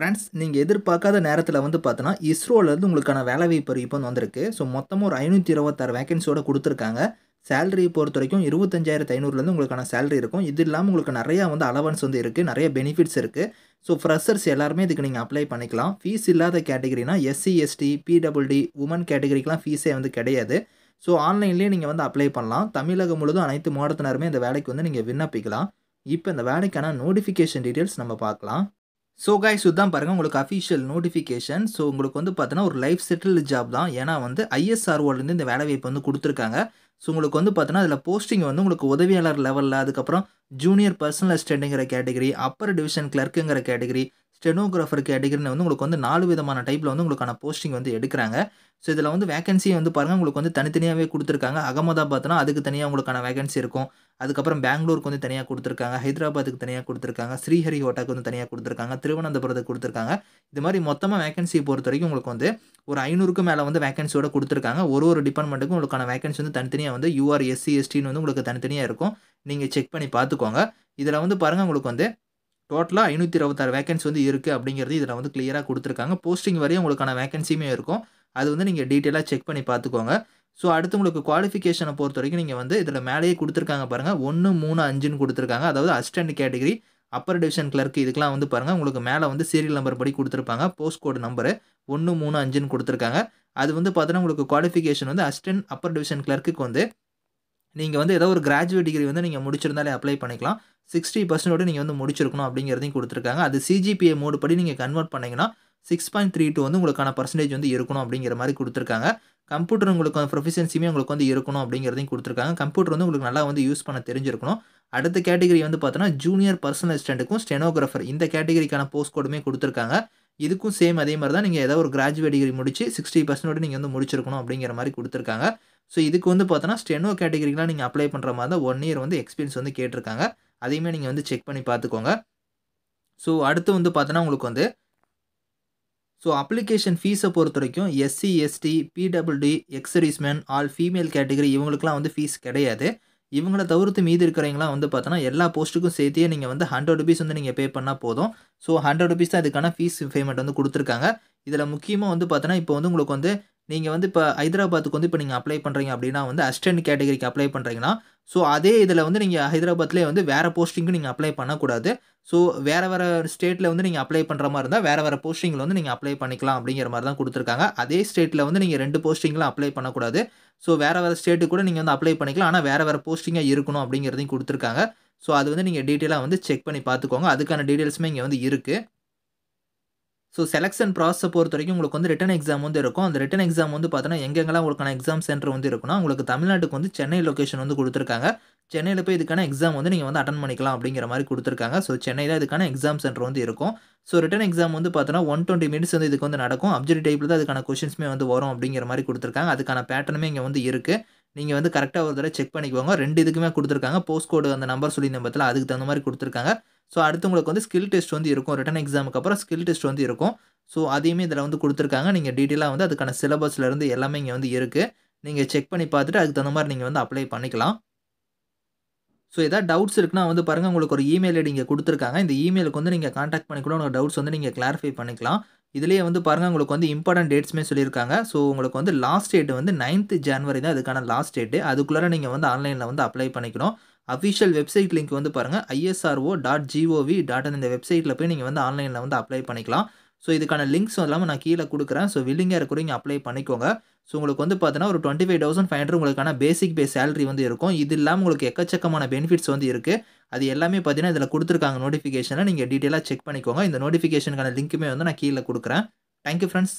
friends நீங்கள் எதிர்பார்க்காத நேரத்தில் வந்து பார்த்தோன்னா இஸ்ரோலேருந்து உங்களுக்கான வேலைவாய்ப்பு இப்போ வந்திருக்கு ஸோ மொத்தமாக ஒரு ஐநூற்றி இருபத்தாறு வேகன்சியோட கொடுத்துருக்காங்க சேலரி பொறுத்த வரைக்கும் இருபத்தஞ்சாயிரத்து ஐநூறுலேருந்து உங்களுக்கான சேலரி இருக்கும் இது இல்லாமல் உங்களுக்கு நிறையா வந்து அலவன்ஸ் வந்து இருக்குது நிறைய பெனிஃபிட்ஸ் இருக்குது ஸோ ஃப்ரெஷர்ஸ் எல்லாருமே இதுக்கு நீங்கள் அப்ளை பண்ணிக்கலாம் ஃபீஸ் இல்லாத கேட்டகரினா எஸ்சி எஸ்டி பிடபிள்டி உமன் கேட்டகரிக்கெலாம் ஃபீஸே வந்து கிடையாது ஸோ ஆன்லைன்லேயே நீங்கள் வந்து அப்ளை பண்ணலாம் தமிழகம் முழுதும் அனைத்து மாவட்டத்தினருமே இந்த வேலைக்கு வந்து நீங்கள் விண்ணப்பிக்கலாம் இப்போ இந்த வேலைக்கான நோட்டிஃபிகேஷன் டீட்டெயில்ஸ் நம்ம பார்க்கலாம் ஸோ கைஸ் இதுதான் பாருங்கள் உங்களுக்கு அஃபிஷியல் நோட்டிஃபிகேஷன் ஸோ உங்களுக்கு வந்து பார்த்தீங்கன்னா ஒரு லைஃப் செட்டில் ஜாப் தான் ஏன்னா வந்து ஐஎஸ்ஆர்ஓலேருந்து இந்த வேலை வாய்ப்பு வந்து கொடுத்துருக்காங்க ஸோ உங்களுக்கு வந்து பார்த்தீங்கன்னா அதில் போஸ்டிங் வந்து உங்களுக்கு உதவியாளர் லெவலில் அதுக்கப்புறம் ஜூனியர் பர்சனல் அசிஸ்டண்ட்டுங்கிற கேட்டகரி அப்பர் டிவிஷன் கிளர்க்குங்கிற கேட்டகரி ஸ்டெனோகிராஃபர் கேட்டகிரின்னு வந்து உங்களுக்கு வந்து நாலு விதமான டைப்பில் வந்து உங்களுக்கான போஸ்டிங் வந்து எடுக்கிறாங்க ஸோ இதில் வந்து வேகன்சியை வந்து பாருங்கள் உங்களுக்கு வந்து தனித்தனியாகவே கொடுத்துருக்காங்க அகமதாபாத்னா அதுக்கு தனியாக உங்களுக்கான வேகன்சி இருக்கும் அதுக்கப்புறம் பெங்களூருக்கு வந்து தனியாக கொடுத்துருக்காங்க ஹைதராபாத்துக்கு தனியாக கொடுத்துருக்காங்க ஹோட்டாக்கு வந்து தனியாக கொடுத்துருக்காங்க திருவனந்தபுரத்துக்கு கொடுத்துருக்காங்க இது மாதிரி மொத்தமாக வேகன்சியை பொறுத்த வரைக்கும் உங்களுக்கு வந்து ஒரு ஐநூறுக்கு மேலே வந்து வேகன்சியோட கொடுத்துருக்காங்க ஒரு ஒரு டிபார்ட்மெண்ட்டுக்கும் உங்களுக்கான வேகன்சி வந்து தனித்தனியாக வந்து யூஆர் எஸ்சி எஸ்டின்னு வந்து உங்களுக்கு தனித்தனியாக இருக்கும் நீங்கள் செக் பண்ணி பார்த்துக்கோங்க இதில் வந்து பாருங்கள் உங்களுக்கு வந்து டோட்டலாக ஐநூற்றி இருபத்தாறு வேகன்சி வந்து இருக்குது அப்படிங்கிறது இதில் வந்து கிளியராக கொடுத்துருக்காங்க போஸ்டிங் வரையும் உங்களுக்கான வேகன்சியுமே இருக்கும் அது வந்து நீங்கள் டீட்டெயிலாக செக் பண்ணி பார்த்துக்கோங்க ஸோ அடுத்து உங்களுக்கு குவாலிஃபிகேஷனை பொறுத்த வரைக்கும் நீங்கள் வந்து இதில் மேலேயே கொடுத்துருக்காங்க பாருங்கள் ஒன்று மூணு அஞ்சுன்னு கொடுத்துருக்காங்க அதாவது assistant category upper division clerk இதுக்கெலாம் வந்து பாருங்கள் உங்களுக்கு மேலே வந்து சீரியல் நம்பர் படி கொடுத்துருப்பாங்க போஸ்ட் கோடு நம்பரு ஒன்று மூணு அஞ்சுன்னு கொடுத்துருக்காங்க அது வந்து பார்த்தோன்னா உங்களுக்கு குவாலிஃபிகேஷன் வந்து அஸ்டன்ட் அப்பர் டிவிஷன் கிளர்க்குக்கு வந்து நீங்கள் வந்து ஏதோ ஒரு கிராஜுவேட் டிகிரி வந்து நீங்கள் முடிச்சிருந்தாலே அப்ளை பண்ணிக்கலாம் சிக்ஸ்டி பர்சன்டோட நீங்கள் வந்து முடிச்சிருக்கணும் அப்படிங்கிறதையும் கொடுத்துருக்காங்க அது சிஜிபிஏ மோடு படி நீங்கள் கன்வெர்ட் பண்ணிங்கன்னா சிக்ஸ் பாயிண்ட் த்ரீ டூ வந்து உங்களுக்கான பர்சன்டேஜ் வந்து இருக்கணும் அப்படிங்கிற மாதிரி கொடுத்துருக்காங்க கம்ப்யூட்டர் உங்களுக்கு ப்ரொஃபிஷியன்சியுமே உங்களுக்கு வந்து இருக்கணும் அப்படிங்கிறதையும் கொடுத்துருக்காங்க கம்ப்யூட்டர் வந்து உங்களுக்கு நல்லா வந்து யூஸ் பண்ண தெரிஞ்சிருக்கணும் அடுத்த கேட்டகரி வந்து பார்த்தோன்னா ஜூனியர் பர்சனல் அசிஸ்டண்ட்டுக்கும் ஸ்டெனோகிராஃபர் இந்த கேட்டகரிக்கான போஸ்ட் கோடுமே கொடுத்துருக்காங்க இதுக்கும் சேம் அதே மாதிரி தான் நீங்கள் ஏதாவது ஒரு கிராஜுவேட் டிகிரி முடிச்சு சிக்ஸ்டி பர்சன்டோட நீங்கள் வந்து முடிச்சிருக்கணும் அப்படிங்கிற மாதிரி கொடுத்துருக்காங்க ஸோ இதுக்கு வந்து பார்த்தோன்னா ஸ்டெனோ கேட்டகிரிக்கெலாம் நீங்கள் அப்ளை பண்ணுற மாதிரி தான் ஒன் இயர் வந்து எக்ஸ்பீரியன்ஸ் வந்து கேட்டிருக்காங்க அதையுமே நீங்கள் வந்து செக் பண்ணி பார்த்துக்கோங்க ஸோ அடுத்து வந்து பார்த்தோன்னா உங்களுக்கு வந்து ஸோ அப்ளிகேஷன் ஃபீஸை பொறுத்த வரைக்கும் எஸ்சி எஸ்டி பிடபிள்யூடி எக்ஸரிஸ்மேன் ஆல் ஃபீமேல் கேட்டகரி இவங்களுக்குலாம் வந்து ஃபீஸ் கிடையாது இவங்கள தவிர்த்து மீதி இருக்கிறவங்களாம் வந்து பார்த்தோன்னா எல்லா போஸ்ட்டுக்கும் சேர்த்தே நீங்கள் வந்து ஹண்ட்ரட் ருபீஸ் வந்து நீங்கள் பே பண்ணால் போதும் ஸோ ஹண்ட்ரட் ருபீஸ் தான் அதுக்கான ஃபீஸ் பேமெண்ட் வந்து கொடுத்துருக்காங்க இதில் முக்கியமாக வந்து பார்த்தோன்னா இப்போ வந்து உங்களுக்கு வந்து நீங்கள் வந்து இப்போ ஹைதராபாத்துக்கு வந்து இப்போ நீங்கள் அப்ளை பண்ணுறீங்க அப்படின்னா வந்து அஸ்டன்ட் கேட்டகரிக்கு அப்ளை பண்ணுறீங்கன்னா ஸோ அதே இதில் வந்து நீங்கள் ஹைதராபாத்லேயே வந்து வேறு போஸ்டிங்கும் நீங்கள் அப்ளை பண்ணக்கூடாது ஸோ வேறு வேறு ஸ்டேட்டில் வந்து நீங்கள் அப்ளை பண்ணுற மாதிரி இருந்தால் வேறு வேறு போஸ்டிங்கில் வந்து நீங்கள் அப்ளை பண்ணிக்கலாம் அப்படிங்கிற மாதிரி தான் கொடுத்துருக்காங்க அதே ஸ்டேட்டில் வந்து நீங்கள் ரெண்டு போஸ்டிங்கெலாம் அப்ளை பண்ணக்கூடாது ஸோ வேறு வேறு ஸ்டேட்டு கூட நீங்கள் வந்து அப்ளை பண்ணிக்கலாம் ஆனால் வேறு வேறு போஸ்டிங்காக இருக்கணும் அப்படிங்கிறதையும் கொடுத்துருக்காங்க ஸோ அது வந்து நீங்கள் டீட்டெயிலாக வந்து செக் பண்ணி பார்த்துக்கோங்க அதுக்கான டீட்டெயில்ஸுமே இங்கே வந்து இருக்குது ஸோ செலெக்ஷன் ப்ராசஸை பொறுத்த வரைக்கும் உங்களுக்கு வந்து ரிட்டன் எக்ஸாம் வந்து இருக்கும் அந்த ரிட்டன் எக்ஸாம் வந்து பார்த்தோன்னா எங்கெங்கெல்லாம் உங்களுக்கான எக்ஸாம் சென்டர் வந்து இருக்குன்னா உங்களுக்கு தமிழ்நாட்டுக்கு வந்து சென்னை லொக்கேஷன் வந்து கொடுத்துருக்காங்க சென்னையில் போய் இதுக்கான எக்ஸாம் வந்து நீங்கள் வந்து அட்டன் பண்ணிக்கலாம் அப்படிங்கிற மாதிரி கொடுத்துருக்காங்க ஸோ சென்னையில் இதுக்கான எக்ஸாம் சென்டர் வந்து இருக்கும் ஸோ ரிட்டன் எக்ஸாம் வந்து பார்த்தீங்கன்னா ஒன் டுவெண்ட்டி மினிட்ஸ் வந்து இதுக்கு வந்து நடக்கும் அப்ஜெக்ட் டைப்பில் தான் அதுக்கான கொஷின்ஸுமே வந்து வரும் அப்படிங்கிற மாதிரி கொடுத்துருக்காங்க அதுக்கான பேட்டர்னுமே இங்கே வந்து இருக்குது நீங்கள் வந்து கரெக்டாக ஒரு தடவை செக் பண்ணிக்கோங்க ரெண்டு இதுக்குமே கொடுத்துருக்காங்க போஸ்ட் கோடு அந்த நம்பர் சொல்லி நம்பத்தில் அதுக்கு தகுந்த மாதிரி கொடுத்துருக்காங்க ஸோ அடுத்து உங்களுக்கு வந்து ஸ்கில் டெஸ்ட் வந்து இருக்கும் ரிட்டன் எக்ஸாமுக்கு அப்புறம் ஸ்கில் டெஸ்ட் வந்து இருக்கும் ஸோ அதையுமே இதில் வந்து கொடுத்துருக்காங்க நீங்கள் டீட்டெயிலாக வந்து அதுக்கான சிலபஸ்லேருந்து எல்லாமே இங்கே வந்து இருக்குது நீங்கள் செக் பண்ணி பார்த்துட்டு அதுக்கு தகுந்த மாதிரி நீங்கள் வந்து அப்ளை பண்ணிக்கலாம் ஸோ எதாவது டவுட்ஸ் இருக்குன்னா வந்து பாருங்கள் உங்களுக்கு ஒரு இமெயில் ஐடி இங்கே கொடுத்துருக்காங்க இந்த இமெயிலுக்கு வந்து நீங்கள் காண்டாக்ட் பண்ணிக்கூட உங்களுக்கு டவுட்ஸ் வந்து நீங்கள் கிளாரிஃபை பண்ணிக்கலாம் இதுலேயே வந்து பாருங்கள் உங்களுக்கு வந்து இம்பார்ட்டன்ட் டேட்ஸ்மே சொல்லியிருக்காங்க ஸோ உங்களுக்கு வந்து லாஸ்ட் டேட் வந்து நைன்த் ஜான்வரி தான் அதுக்கான லாஸ்ட் டேட்டு அதுக்குள்ளார நீங்கள் வந்து ஆன்லைனில் வந்து அப்ளை பண்ணிக்கணும் அஃபிஷியல் வெப்சைட் லிங்க் வந்து பாருங்கள் ஐஎஸ்ஆர்ஓ டாட் ஜிஓவி டாட் இந்த வெப்சைட்டில் போய் நீங்கள் வந்து ஆன்லைனில் வந்து அப்ளை பண்ணிக்கலாம் ஸோ இதுக்கான லிங்க்ஸ் எல்லாமே நான் கீழே கொடுக்குறேன் ஸோ வில்லிங்காக நீங்கள் அப்ளை பண்ணிக்கோங்க ஸோ உங்களுக்கு வந்து பார்த்தீங்கன்னா ஒரு twenty five thousand five hundred உங்களுக்கான பேசிக் பே சேலரி வந்து இருக்கும் இது இல்லாமல் உங்களுக்கு எக்கச்சக்கமான பெனிஃபிட்ஸ் வந்து இருக்குது அது எல்லாமே பார்த்தீங்கன்னா இதில் கொடுத்துருக்காங்க நோட்டிஃபிகேஷனில் நீங்கள் டீட்டெயிலாக செக் பண்ணிக்கோங்க இந்த நோட்டிஃபிகேஷனுக்கான லிங்க்குமே வந்து நான் கீழே கொடுக்குறேன் தேங்க்யூ ஃப்ரெண்ட்ஸ்